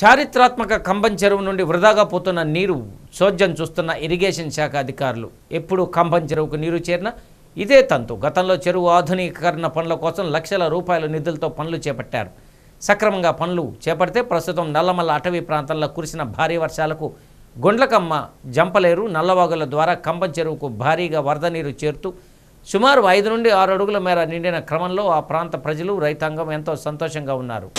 చారిత్రాత్మక కంబం చెరువు నుండి వృధాగా పోతున్న నీరు చోద్యం చూస్తున్న ఇరిగేషన్ శాఖ అధికారులు ఎప్పుడు కంబం చెరువుకు నీరు చేరిన ఇదే తంతు గతంలో చెరువు ఆధునీకరణ పనుల కోసం లక్షల రూపాయల నిధులతో పనులు చేపట్టారు సక్రమంగా పనులు చేపడితే ప్రస్తుతం నల్లమల్ల అటవీ ప్రాంతాల్లో కురిసిన భారీ వర్షాలకు గుండ్లకమ్మ జంపలేరు నల్లవాగుల ద్వారా కంబం చెరువుకు భారీగా వరద నీరు చేరుతూ సుమారు ఐదు నుండి ఆరు అడుగుల మేర నిండిన క్రమంలో ఆ ప్రాంత ప్రజలు రైతాంగం ఎంతో సంతోషంగా ఉన్నారు